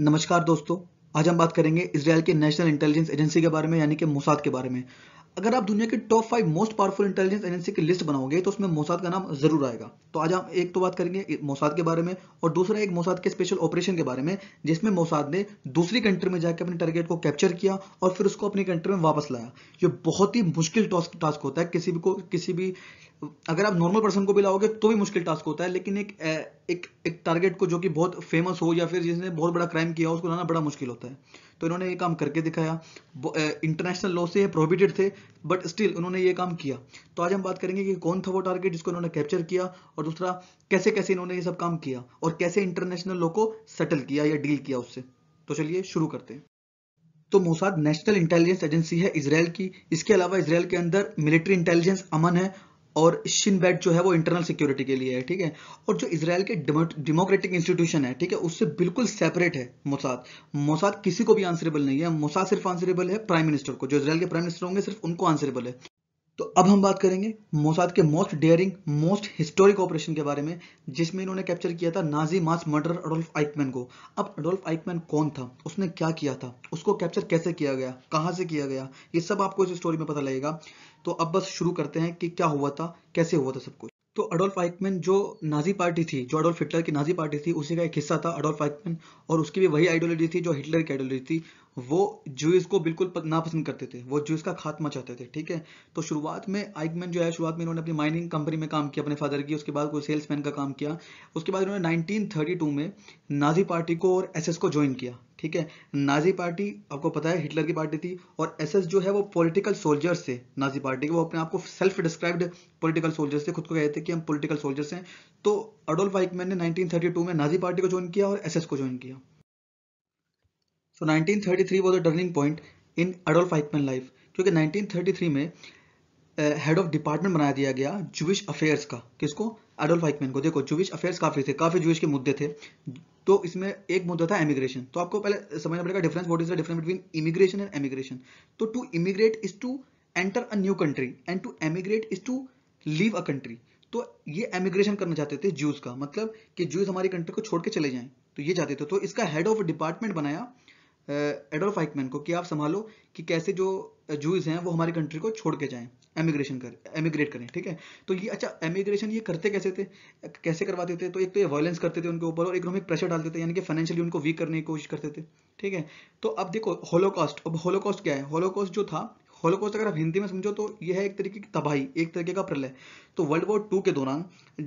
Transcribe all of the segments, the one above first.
नमस्कार दोस्तों आज हम बात करेंगे इसराइल के नेशनल इंटेलिजेंस एजेंसी के बारे में यानी कि मोसाद के बारे में अगर आप दुनिया के top five most powerful intelligence agency की लिस्ट बनाओगे तो उसमें मोसाद का नाम जरूर आएगा तो आज हम एक तो बात करेंगे मोसाद के बारे में और दूसरा एक मोसाद के स्पेशल ऑपरेशन के बारे में जिसमें मोसाद ने दूसरी कंट्री में जाकर अपने टारगेट को कैप्चर किया और फिर उसको अपनी कंट्री में वापस लाया ये बहुत ही मुश्किल टास्क होता है किसी भी को किसी भी अगर आप नॉर्मल पर्सन को भी लाओगे तो भी मुश्किल टास्क होता है लेकिन एक एक एक टारगेट को जो कि बहुत फेमस हो या फिर जिसने बहुत बड़ा क्राइम किया उसको लाना बड़ा मुश्किल होता है तो इन्होंने ये काम करके दिखाया इंटरनेशनल लॉ से प्रोहिबिटेड थे बट स्टिल उन्होंने ये काम किया तो आज हम बात करेंगे कि कौन था वो टारगेट जिसको इन्होंने कैप्चर किया और दूसरा कैसे कैसे इन्होंने ये सब काम किया और कैसे इंटरनेशनल लॉ को सेटल किया या डील किया उससे तो चलिए शुरू करते हैं तो मोसाद नेशनल इंटेलिजेंस एजेंसी है इसराइल की इसके अलावा इसराइल के अंदर मिलिट्री इंटेलिजेंस अमन है और शिनबेट जो है वो इंटरनल सिक्योरिटी के लिए है ठीक है और जो इसराइल के डेमोक्रेटिक इंस्टीट्यूशन है ठीक है उससे बिल्कुल सेपरेट है मोसाद मोसाद किसी को भी आंसरेबल नहीं है मोसाद सिर्फ आंसरेबल है प्राइम मिनिस्टर को जो इसराइल के प्राइम मिनिस्टर होंगे सिर्फ उनको आंसरेबल है तो अब हम बात करेंगे मोसाद के most daring most historic operation के बारे में जिसमें इन्होंने कैप्चर किया था Nazi mass murder Adolf Eichmann को अब अडोल्फ आइकमैन कौन था उसने क्या किया था उसको कैप्चर कैसे किया गया कहाँ से किया गया ये सब आपको इस स्टोरी में पता लगेगा तो अब बस शुरू करते हैं कि क्या हुआ था कैसे हुआ था सब कुछ तो अडोल्फ आइकमैन जो नाजी पार्टी थी जो अडोल्फ हिटलर की नाजी पार्टी थी उसी का एक हिस्सा था अडोल्फ आइकमैन और उसकी भी वही आइडियोलॉजी थी जो हिटलर की आइडियोलॉजी थी वो जूस को बिल्कुल नापसंद करते थे वो जूस का खात्मा चाहते थे ठीक है तो शुरुआत में आइकमैन जो है शुरुआत में इन्होंने अपनी माइनिंग कंपनी में काम किया अपने फादर की उसके बाद कोई सेल्समैन का काम किया उसके बाद इन्होंने नाइनटीन में नाजी पार्टी को और एस को ज्वाइन किया ठीक है नाजी पार्टी आपको पता है हिटलर की पार्टी थी और एसएस जो है वो पॉलिटिकल सोल्जर्स थे नाजी पार्टी के वो अपने आप को सेल्फ डिस्क्राइब्ड पॉलिटिकल सोल्जर्स थे खुद को कहते थे कि हम पॉलिटिकल सोल्जर्स हैं तो अडोल्फ वाइकमैन ने 1932 में नाजी पार्टी को ज्वाइन किया और एसएस को ज्वाइन किया so nineteen thirty a turning point in Adolf Eichmann life क्योंकि नाइनटीन में हेड ऑफ डिपार्टमेंट बना दिया गया जुविश अफेयर्स का किसको एडोल्फ वाइकमैन को देखो जुविश अफेयर्स काफी थे काफी जुविश के मुद्दे थे तो इसमें एक मुद्दा था इमिग्रेशन तो आपको पहले समझना पड़ेगा difference what is the difference between immigration and emigration तो to immigrate is to enter a new country and to emigrate is to leave a country तो ये एमिग्रेशन करना चाहते थे जूस का मतलब कि जूस हमारी कंट्री को छोड़ के चले जाएं तो ये चाहते थे तो इसका हेड ऑफ डिपार्टमेंट बनाया एडोल्फ हाइकमैन को कि आप संभालो कि कैसे जो जूस हैं वो हमारी कंट्री को छोड़ के जाएं एमिग्रेशन कर एमिग्रेट करें ठीक है तो ये अच्छा एमिग्रेशन ये करते कैसे थे कैसे करवाते थे तो एक तो ये वायलेंस करते थे उनके ऊपर और इकोनॉमिक प्रेशर तो डालते थे यानी कि फाइनेंशियली उनको वीक करने की कोशिश करते थे ठीक है तो अब देखो होलोकॉस्ट अब होलोकॉस्ट क्या है होलोकॉस्ट जो था होलोकॉस्ट अगर आप हिंदी में समझो तो यह है एक तरीके की तबाही एक तरीके का प्रलय तो वर्ल्ड वॉर टू के दौरान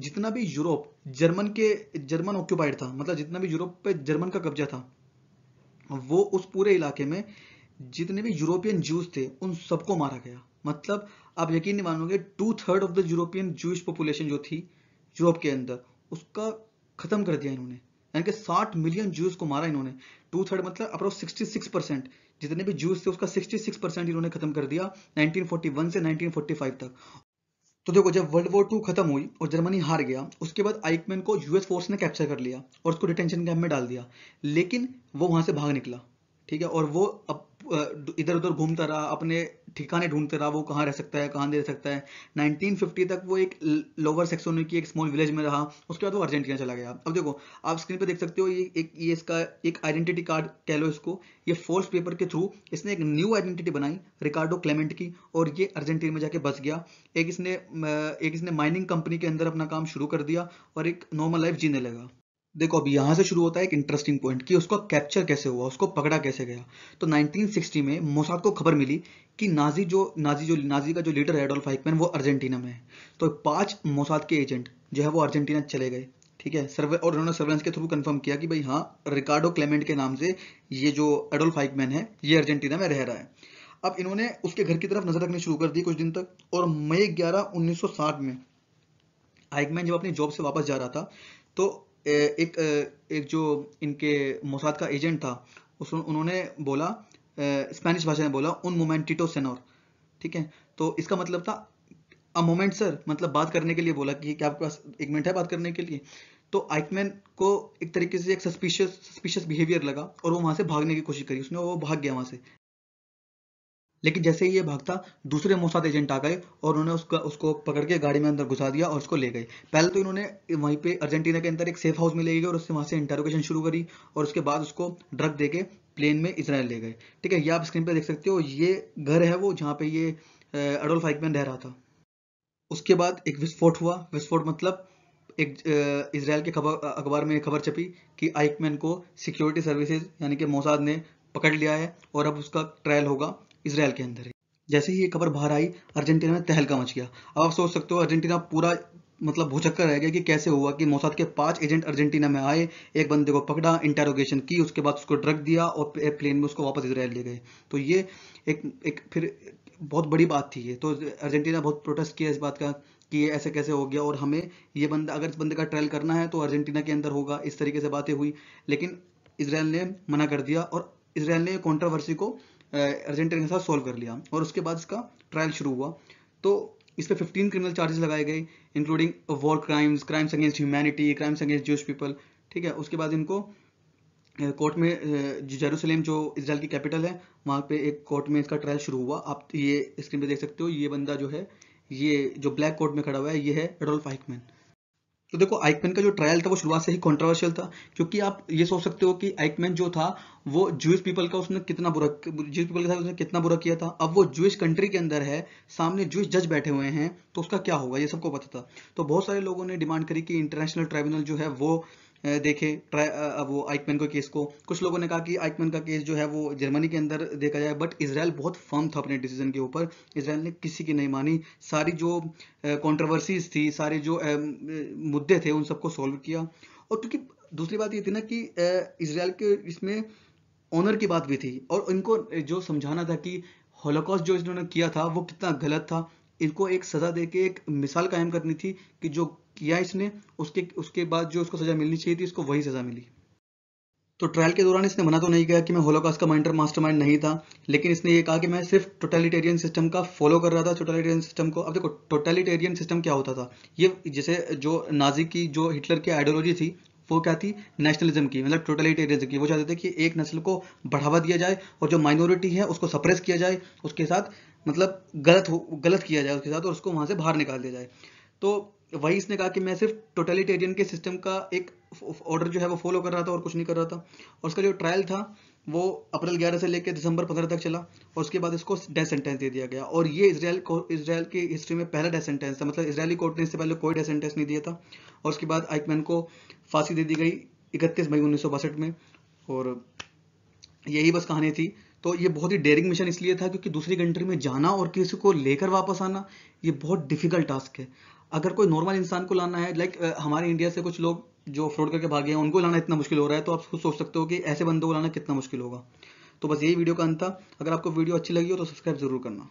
जितना भी यूरोप जर्मन के जर्मन ऑक्यूपाइड था मतलब जितना भी यूरोप पे जर्मन का कब्जा था वो उस पूरे इलाके में जितने भी यूरोपियन जूस थे उन सबको मारा गया मतलब आप यकीन नहीं मानोगे two third of the European Jewish population जो थी यूरोप के अंदर उसका खत्म कर दिया इन्होंने यानी कि 60 मिलियन जूस को मारा इन्होंने टू थर्ड मतलब अप्रोक्स 66 परसेंट जितने भी जूस थे उसका 66 परसेंट इन्होंने खत्म कर दिया 1941 से 1945 तक तो देखो जब वर्ल्ड वॉर टू खत्म हुई और जर्मनी हार गया उसके बाद आइकमैन को यूएस फोर्स ने कैप्चर कर लिया और उसको डिटेंशन कैंप में डाल दिया लेकिन वो वहां से भाग निकला ठीक है और वो अब इधर उधर घूमता रहा अपने ठिकाने ढूंढते रहा वो कहाँ रह सकता है कहाँ नहीं रह सकता है 1950 तक वो एक लोअर सेक्शन की एक स्मॉल विलेज में रहा उसके बाद वो अर्जेंटीना चला गया अब देखो आप स्क्रीन पर देख सकते हो ये एक ये इसका एक आइडेंटिटी कार्ड कह लो इसको ये फोर्स पेपर के थ्रू इसने एक न्यू आइडेंटिटी बनाई रिकार्डो क्लेमेंट की और ये अर्जेंटीना में जाके बस गया एक इसने एक इसने माइनिंग कंपनी के अंदर अपना काम शुरू कर दिया और एक नॉर्मल लाइफ जीने लगा देखो अब यहां से शुरू होता है एक इंटरेस्टिंग पॉइंट कि उसको कैप्चर कैसे हुआ उसको पकड़ा कैसे गया तो 1960 में मोसाद को खबर मिली कि नाजी जो नाजी जो नाजी का जो लीडर है एडोल्फ हाइकमैन वो अर्जेंटीना में है तो पांच मोसाद के एजेंट जो है वो अर्जेंटीना चले गए ठीक है सर्वे और उन्होंने सर्वेलेंस के थ्रू कंफर्म किया कि भाई हाँ रिकार्डो क्लेमेंट के नाम से ये जो एडोल्फ हाइकमैन है ये अर्जेंटीना में रह रहा है अब इन्होंने उसके घर की तरफ नजर रखनी शुरू कर दी कुछ दिन तक और मई ग्यारह उन्नीस में हाइकमैन जब अपनी जॉब से वापस जा रहा था तो एक एक जो इनके मोसाद का एजेंट था उस उन्होंने बोला स्पेनिश भाषा में बोला उन मोमेंटिटो सेनोर ठीक है तो इसका मतलब था अ मोमेंट सर मतलब बात करने के लिए बोला कि क्या आपके पास एक मिनट है बात करने के लिए तो आइकमैन को एक तरीके से एक सस्पिशियस सस्पिशियस बिहेवियर लगा और वो वहाँ से भागने की कोशिश करी उसने वो भाग गया वहाँ से लेकिन जैसे ही ये भागता दूसरे मोसाद एजेंट आ गए और उन्होंने उसका उसको पकड़ के गाड़ी में अंदर घुसा दिया और उसको ले गए पहले तो इन्होंने वहीं पे अर्जेंटीना के अंदर एक सेफ हाउस में ले गए और उससे वहाँ से इंटरोगेशन शुरू करी और उसके बाद उसको ड्रग दे के प्लेन में इसराइल ले गए ठीक है ये आप स्क्रीन पर देख सकते हो ये घर है वो जहाँ पे ये अडोल हाइकमैन रह रहा था उसके बाद एक विस्फोट हुआ विस्फोट मतलब एक इसराइल के खबर अखबार में खबर छपी कि आइकमैन को सिक्योरिटी सर्विसेज यानी कि मोसाद ने पकड़ लिया है और अब उसका ट्रायल होगा इसराइल के अंदर है जैसे ही ये खबर बाहर आई अर्जेंटीना में तहलका मच गया अब आप सोच सकते हो अर्जेंटीना पूरा मतलब भूचक्कर रह गया कि कैसे हुआ कि मोसाद के पांच एजेंट अर्जेंटीना में आए एक बंदे को पकड़ा इंटेरोगेशन की उसके बाद उसको ड्रग दिया और प्लेन में उसको वापस इसराइल ले गए तो ये एक एक फिर बहुत बड़ी बात थी ये तो अर्जेंटीना बहुत प्रोटेस्ट किया इस बात का कि ये ऐसे कैसे हो गया और हमें ये बंदा अगर इस बंदे का ट्रायल करना है तो अर्जेंटीना के अंदर होगा इस तरीके से बातें हुई लेकिन इसराइल ने मना कर दिया और इसराइल ने कॉन्ट्रोवर्सी को अर्जेंटीना के साथ सोल्व कर लिया और उसके बाद इसका ट्रायल शुरू हुआ तो इस पर फिफ्टीन क्रिमिनल चार्जेस लगाए गए including war crimes crimes against humanity crimes against Jewish people ठीक है उसके बाद इनको कोर्ट में जेरूसलेम जो इसराइल की कैपिटल है वहाँ पे एक कोर्ट में इसका ट्रायल शुरू हुआ आप ये स्क्रीन पे देख सकते हो ये बंदा जो है ये जो ब्लैक कोर्ट में खड़ा हुआ है ये है एडोल्फ हाइकमैन तो देखो आइकमैन का जो ट्रायल था वो शुरुआत से ही कॉन्ट्रोवर्शियल था क्योंकि आप ये सोच सकते हो कि आइकमैन जो था वो जूस पीपल का उसने कितना बुरा जूस पीपल के साथ उसने कितना बुरा किया था अब वो जूस कंट्री के अंदर है सामने जूस जज बैठे हुए हैं तो उसका क्या होगा ये सबको पता था तो बहुत सारे लोगों ने डिमांड करी कि इंटरनेशनल ट्राइब्यूनल जो है वो देखे ट्राई वो आइकमैन को केस को कुछ लोगों ने कहा कि आइकमैन का केस जो है वो जर्मनी के अंदर देखा जाए बट इसराइल बहुत फर्म था अपने डिसीजन के ऊपर इसराइल ने किसी की नहीं मानी सारी जो कॉन्ट्रोवर्सीज थी सारे जो मुद्दे थे उन सबको सॉल्व किया और क्योंकि दूसरी बात ये थी ना कि इसराइल के इसमें ऑनर की बात भी थी और इनको जो समझाना था कि होलोकॉस्ट जो इन्होंने किया था वो कितना गलत था इनको एक सज़ा दे के एक मिसाल कायम करनी थी कि जो किया इसने उसके उसके बाद जो उसको सजा मिलनी चाहिए थी उसको वही सजा मिली तो ट्रायल के दौरान इसने मना तो नहीं किया कि मैं होलोकास्ट का माइंडर मास्टरमाइंड नहीं था लेकिन इसने ये कहा कि मैं सिर्फ टोटलिटेरियन सिस्टम का फॉलो कर रहा था टोटलिटेरियन सिस्टम को अब देखो टोटलिटेरियन सिस्टम क्या होता था ये जैसे जो नाजी की जो हिटलर की आइडियोलॉजी थी वो क्या थी नेशनलिज्म की मतलब टोटलिटेरियनिज्म की वो चाहते थे कि एक नस्ल को बढ़ावा दिया जाए और जो माइनॉरिटी है उसको सप्रेस किया जाए उसके साथ मतलब गलत गलत किया जाए उसके साथ और उसको वहाँ से बाहर निकाल दिया जाए तो वही इसने कहा कि मैं सिर्फ टोटलिटेरियन के सिस्टम का एक ऑर्डर जो है वो फॉलो कर रहा था और कुछ नहीं कर रहा था और उसका जो ट्रायल था वो अप्रैल 11 से लेकर दिसंबर 15 तक चला और उसके बाद इसको डेथ सेंटेंस दे दिया गया और ये इसराइल इसराइल की हिस्ट्री में पहला डेथ सेंटेंस था मतलब इसराइली कोर्ट ने इससे पहले कोई डेथ सेंटेंस नहीं दिया था और उसके बाद आइकमैन को फांसी दे दी गई इकतीस मई उन्नीस में और यही बस कहानी थी तो ये बहुत ही डेयरिंग मिशन इसलिए था क्योंकि दूसरी कंट्री में जाना और किसी को लेकर वापस आना ये बहुत डिफिकल्ट टास्क है अगर कोई नॉर्मल इंसान को लाना है लाइक हमारे इंडिया से कुछ लोग जो फ्रॉड करके भागे हैं उनको लाना इतना मुश्किल हो रहा है तो आप खुद सोच सकते हो कि ऐसे बंदों को लाना कितना मुश्किल होगा तो बस यही वीडियो का अंत था अगर आपको वीडियो अच्छी लगी हो तो सब्सक्राइब जरूर करना